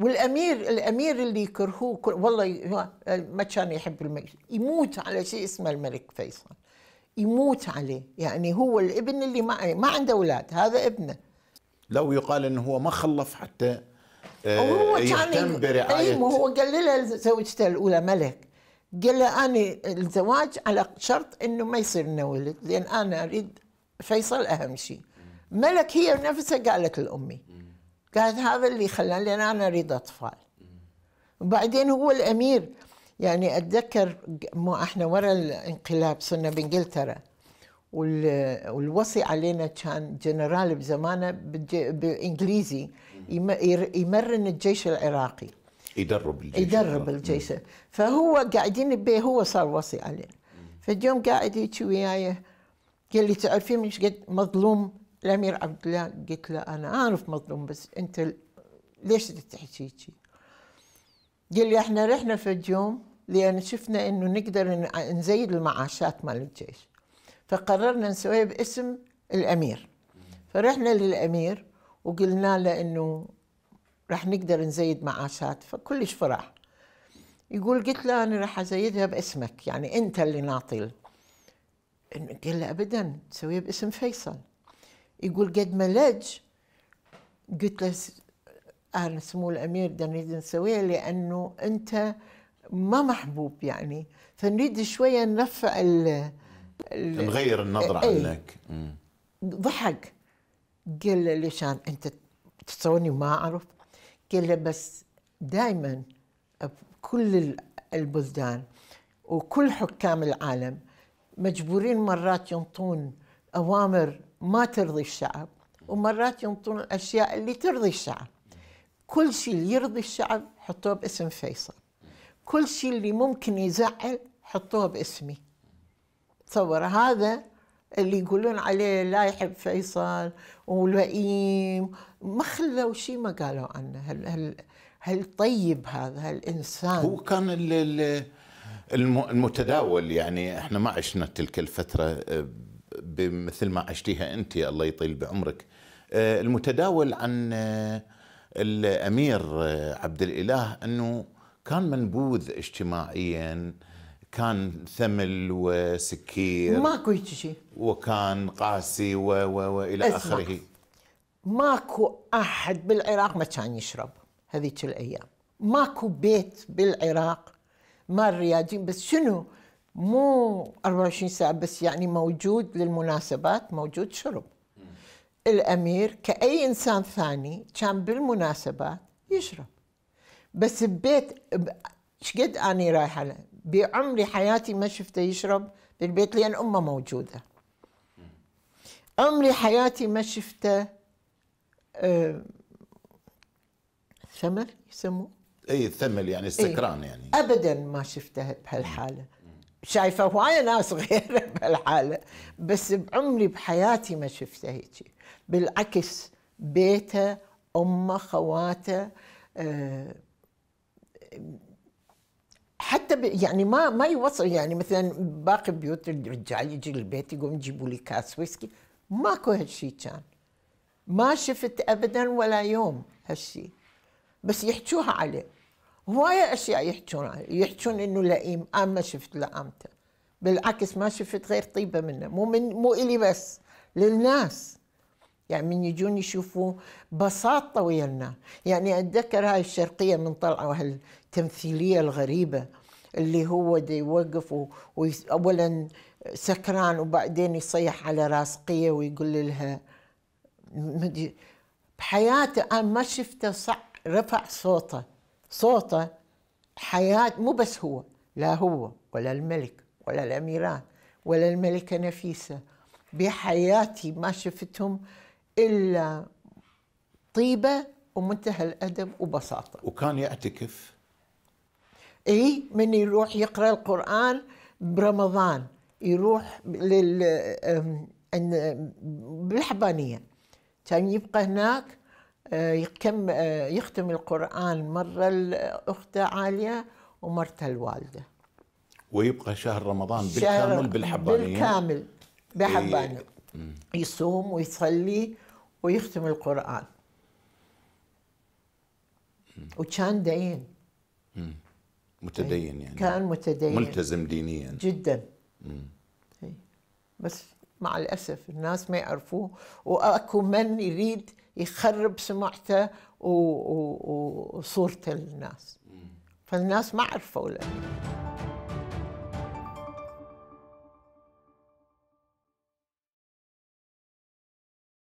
والامير الامير اللي يكرهوه والله ما كان يحب الملك يموت على شيء اسمه الملك فيصل يموت عليه يعني هو الابن اللي ما ما عنده اولاد هذا ابنه لو يقال انه هو ما خلف حتى آه، هو كان برعايه أيوة، هو قال لها زوجته الاولى ملك قال له انا الزواج على شرط انه ما يصير لنا ولد لان انا اريد فيصل اهم شيء ملك هي نفسها قالت لامي قال هذا اللي خلاني لان انا اريد اطفال وبعدين هو الامير يعني اتذكر ما احنا ورا الانقلاب صرنا بانجلترا والوصي علينا كان جنرال بزمانه بالانجليزي يمرن الجيش العراقي يدرب الجيش يدرب الجيش فهو قاعدين به هو صار وصي علينا فاليوم قاعد يجي وياي قال لي تعرفين مش قد مظلوم الامير عبد الله قلت له انا اعرف مظلوم بس انت ليش تحكي قال لي احنا رحنا في اليوم لان شفنا انه نقدر نزيد المعاشات مال الجيش فقررنا نسويها باسم الامير فرحنا للامير وقلنا له انه راح نقدر نزيد معاشات فكلش فرح يقول قلت له انا راح ازيدها باسمك يعني انت اللي ناطل قال له ابدا تسويها باسم فيصل يقول قد ما لج قلت له انا سمو الامير دا نريد نسويها لانه انت ما محبوب يعني فنريد شويه نرفع ال نغير النظره ايه عنك ضحك قال لي شان انت تصوني ما اعرف قال لي بس دائما كل البلدان وكل حكام العالم مجبورين مرات ينطون اوامر ما ترضي الشعب ومرات ينطون الاشياء اللي ترضي الشعب كل شيء اللي يرضي الشعب حطوه باسم فيصل كل شيء اللي ممكن يزعل حطوه باسمي تصور هذا اللي يقولون عليه لا يحب فيصل ولئيم ما خلوا شيء ما قالوا عنه هل هل طيب هذا هالانسان هو كان ال ال المتداول يعني احنا ما عشنا تلك الفتره مثل ما عشتيها انت الله يطيل بعمرك آه، المتداول عن آه، الامير آه، عبد الاله انه كان منبوذ اجتماعيا كان ثمل وسكير ماكو هيك شيء وكان قاسي و و والى اخره ماكو احد بالعراق ما كان يشرب هذيك الايام ماكو بيت بالعراق مال رياجين بس شنو مو 24 ساعة بس يعني موجود للمناسبات موجود شرب الأمير كأي إنسان ثاني كان بالمناسبات يشرب بس ببيت شقد أني رايحة له بعمري حياتي ما شفته يشرب بالبيت لأن أمه موجودة عمري حياتي ما شفته آه، ثمل يسموه اي الثمل يعني السكران إيه. يعني ابدا ما شفته بهالحاله شايفه هواية ناس غيره بهالحاله بس بعمري بحياتي ما شفته هيك بالعكس بيته امه خواته أه حتى يعني ما ما يوصل يعني مثلا باقي بيوت الرجال يجي البيت يقوم يجيبوا لي كاس ويسكي ماكو هالشيء كان ما شفت ابدا ولا يوم هالشيء بس يحجوها عليه هواية أشياء يحجون يحجون إنه لئيم أنا ما شفت لئامته بالعكس ما شفت غير طيبة منه مو من مو إلي بس للناس يعني من يجون يشوفوا بساطة ويانا يعني أتذكر هاي الشرقية من طلعوا هالتمثيلية الغريبة اللي هو دي يوقف أولا سكران وبعدين يصيح على راسقية ويقول لها بحياته أنا ما شفته صح رفع صوته صوته حياة مو بس هو لا هو ولا الملك ولا الأميران ولا الملكة نفيسة بحياتي ما شفتهم إلا طيبة ومنتهى الأدب وبساطة وكان يعتكف اي من يروح يقرا القران برمضان يروح لل بالحبانيه كان يبقى هناك آه، كم آه، يختم القرآن مرة الأخت عالية ومرتها الوالدة ويبقى شهر رمضان بالكامل بالحبانية بالكامل بحبانية إيه. يصوم ويصلي ويختم القرآن وكان دين متدين يعني كان متدين ملتزم دينيا جدا إيه. بس مع الأسف الناس ما يعرفوه وأكو من يريد يخرب سمعته وصورته للناس فالناس ما عرفوا له